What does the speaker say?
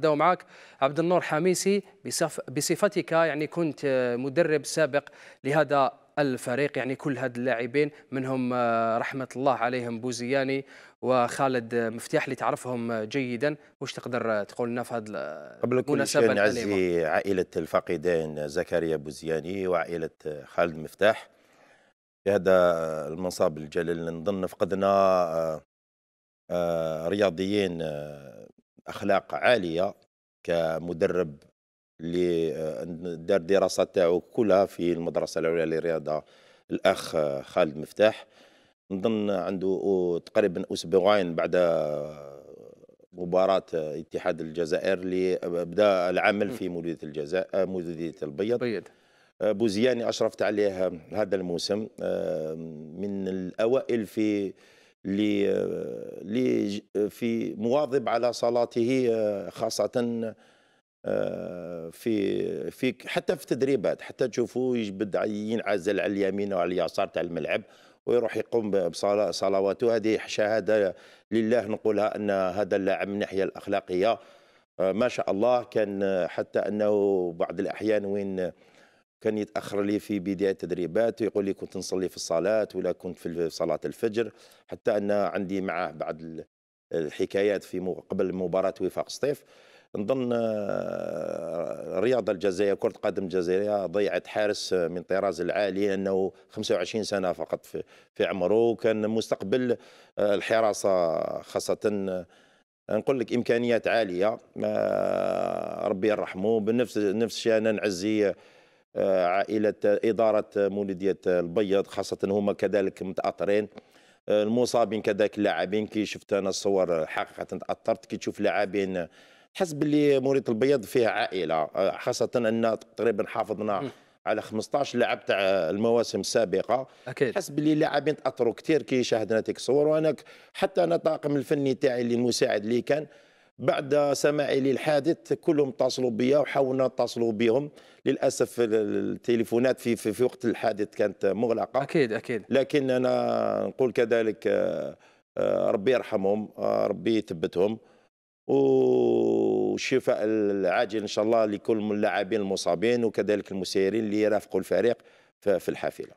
ده معك عبد النور حميسي بصفتك يعني كنت مدرب سابق لهذا الفريق يعني كل هاد اللاعبين منهم آه، رحمة الله عليهم بوزياني وخالد مفتاح اللي تعرفهم جيدا واش تقدر تقول لنا في هاد قبل كل شيء نعزي عائلة الفقيدين زكريا بوزياني وعائلة خالد مفتاح في هذا المنصب الجليل نظن فقدنا آه، آه، رياضيين اخلاق عاليه كمدرب اللي آه، دار دراسه تاعو كلها في المدرسه العليا للرياضه الاخ خالد مفتاح نظن عنده تقريبا اسبوعين بعد آه، مباراة اتحاد الجزائر اللي آه، بدا العمل في مولودية الجزائر مولودية البيض بيض. بوزياني اشرفت عليه هذا الموسم من الاوائل في لي في مواظب على صلاته آه، خاصة آه، في في حتى في التدريبات حتى تشوفوا يجبد ينعزل على اليمين وعلى اليسار تاع الملعب ويروح يقوم بصلواته هذه شهادة لله نقولها أن هذا اللاعب من الناحية الأخلاقية آه، ما شاء الله كان حتى أنه بعض الأحيان وين كان يتاخر لي في بدايه التدريبات ويقول لي كنت نصلي في الصلاه ولا كنت في صلاه الفجر حتى ان عندي معاه بعض الحكايات في قبل مباراه وفاق سطيف نظن الرياضه آه، الجزائريه كره قدم الجزائريه ضيعت حارس آه، من طراز العالي لانه 25 سنه فقط في عمره كان مستقبل آه، الحراسه خاصه نقول لك امكانيات عاليه ربي يرحمه بنفس نفس الشيء انا نعزي عائلة إدارة مولدية البيض خاصة هما كذلك متأثرين المصابين كذلك اللاعبين كي شفت أنا الصور حقيقة تأثرت كي تشوف لاعبين تحس باللي مولدية البيض فيها عائلة خاصة أن تقريبا حافظنا على 15 لاعب تاع المواسم السابقه اكيد حسب اللي لاعبين تاثروا كثير كي شاهدنا تلك الصور وانا حتى انا الطاقم الفني تاعي اللي المساعد لي كان بعد سماعي للحادث كلهم اتصلوا بيا وحاولنا نتصلوا بهم للاسف التليفونات في, في, في وقت الحادث كانت مغلقه اكيد اكيد لكن انا نقول كذلك آه، ربي يرحمهم آه، ربي يثبتهم والشفاء العاجل ان شاء الله لكل اللاعبين المصابين وكذلك المسيرين اللي يرافقوا الفريق في الحافله